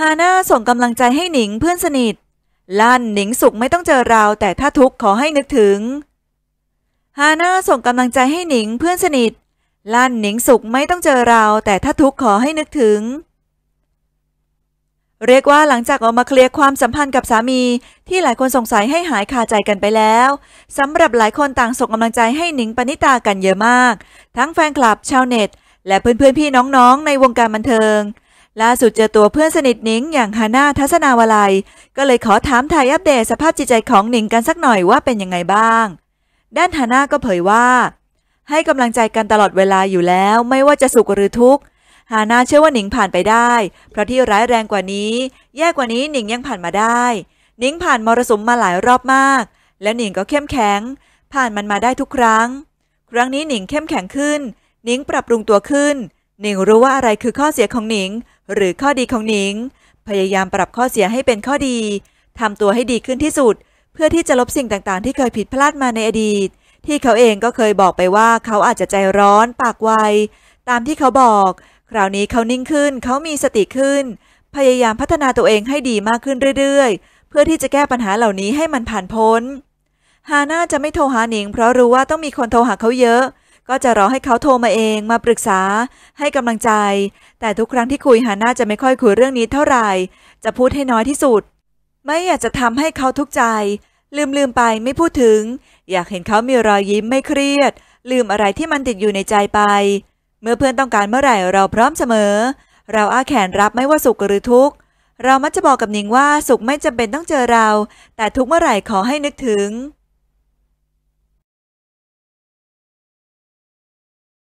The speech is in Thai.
ฮาน่าส่งกำลังใจให้หนิงเพื่อนสนิท ลั่นหนิงสุขไม่ต้องเจอเรา แต่ถ้าทุกข์ขอให้นึกถึง ฮาน่าส่งกำลังใจให้หนิงเพื่อนสนิท ลั่นหนิงสุขไม่ต้องเจอเราแต่ถ้าทุกข์ขอให้นึกถึง เรียกว่าหลังจากออกมาเคลียร์ความสัมพันธ์กับสามีที่หลายคนสงสัยให้หายคาใจกันไปแล้วสำหรับหลายคนต่างส่งกำลังใจให้หนิงปณิตากันเยอะมาก ทั้งแฟนคลับชาวเน็ตและเพื่อนๆพี่น้องๆในวงการบันเทิงล่าสุดเจอตัวเพื่อนสนิทนิงอย่างฮาน่าทัศนาวลัย ก็เลยขอถามถ่ายอัปเดตสภาพจิตใจของหนิงกันสักหน่อยว่าเป็นยังไงบ้าง ด้านฮาน่าก็เผยว่า ให้กำลังใจกันตลอดเวลาอยู่แล้วไม่ว่าจะสุขหรือทุกข์ฮาน่าเชื่อว่าหนิงผ่านไปได้ เพราะที่ร้ายแรงกว่านี้ แย่กว่านี้หนิงยังผ่านมาได้หนิงผ่านมรสุมมาหลายรอบมาก และหนิงก็เข้มแข็ง ผ่านมันมาได้ทุกครั้ง ครั้งนี้หนิงเข้มแข็งขึ้นหนิงปรับปรุงตัวขึ้น หนิงรู้ว่าอะไรคือข้อเสียของหนิงหรือข้อดีของหนิง พยายามปรับข้อเสียให้เป็นข้อดี ทำตัวให้ดีขึ้นที่สุด เพื่อที่จะลบสิ่งต่าง ๆ ที่เคยผิดพลาดมาในอดีต ที่เขาเองก็เคยบอกไปว่าเขาอาจจะใจร้อน ปากไว ตามที่เขาบอก คราวนี้เขานิ่งขึ้น เขามีสติขึ้น พยายามพัฒนาตัวเองให้ดีมากขึ้นเรื่อยๆ เพื่อที่จะแก้ปัญหาเหล่านี้ให้มันผ่านพ้นฮาน่าจะไม่โทรหาหนิง เพราะรู้ว่าต้องมีคนโทรหาเขาเยอะก็จะรอให้เขาโทรมาเองมาปรึกษาให้กำลังใจ แต่ทุกครั้งที่คุยฮาน่าจะไม่ค่อยคุยเรื่องนี้เท่าไหร่ จะพูดให้น้อยที่สุด ไม่อยากจะทำให้เขาทุกข์ใจ ลืมลืมไปไม่พูดถึง อยากเห็นเขามีรอยยิ้มไม่เครียด ลืมอะไรที่มันติดอยู่ในใจไป เมื่อเพื่อนต้องการเมื่อไหร่เราพร้อมเสมอ เราอ้าแขนรับไม่ว่าสุขหรือทุกข์เรามักจะบอกกับนิงว่าสุขไม่จำเป็นต้องเจอเรา แต่ทุกเมื่อไหร่ขอให้นึกถึง